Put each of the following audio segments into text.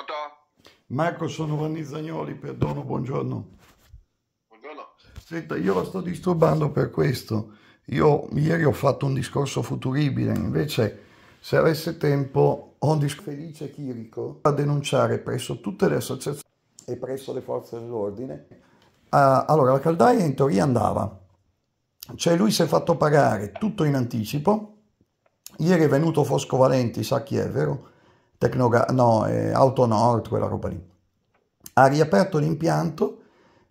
Pronto? Marco, sono Vanni Zagnoli, perdono, buongiorno. Buongiorno. Senta, io la sto disturbando per questo. Io ieri ho fatto un discorso futuribile, invece se avesse tempo ho un discorso felice Chirico a denunciare presso tutte le associazioni e presso le forze dell'ordine. Ah, allora, la caldaia in teoria andava, cioè lui si è fatto pagare tutto in anticipo, ieri è venuto Fosco Valenti, sa chi è, vero? Tecnoga- no, eh, Auto quella roba lì. Ha riaperto l'impianto,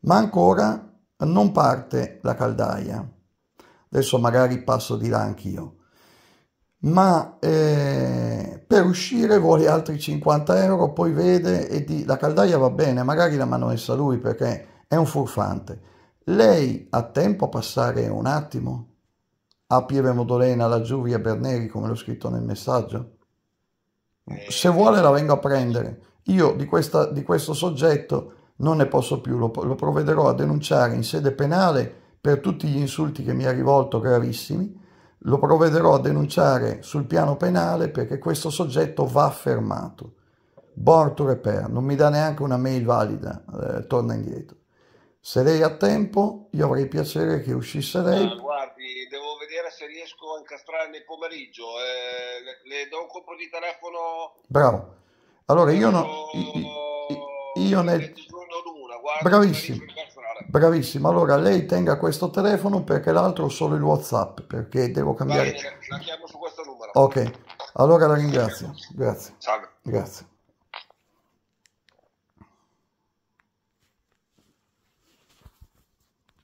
ma ancora non parte la caldaia. Adesso magari passo di là anch'io. Ma eh, per uscire vuole altri 50 euro, poi vede e di, la caldaia va bene, magari la manomessa lui perché è un furfante. Lei ha tempo a passare un attimo a Pieve Modolena, alla Giulia Berneri, come l'ho scritto nel messaggio? se vuole la vengo a prendere. Io di, questa, di questo soggetto non ne posso più, lo, lo, provvederò a denunciare in sede penale per tutti gli insulti che mi ha rivolto gravissimi, lo provvederò a denunciare sul piano penale perché questo soggetto va fermato. Borto repair, non mi dà neanche una mail valida, eh, torna indietro. Se lei ha tempo, io avrei piacere che uscisse lei ah, riesco a incastrare nel pomeriggio. Eh, le, le, do un colpo di telefono. Bravo. Allora io non. Io nel. Bravissimo. Bravissimo. Allora lei tenga questo telefono perché l'altro solo il WhatsApp perché devo cambiare. Bene, la chiamo su questo numero. Ok. Allora la ringrazio. Grazie. Salve. Grazie.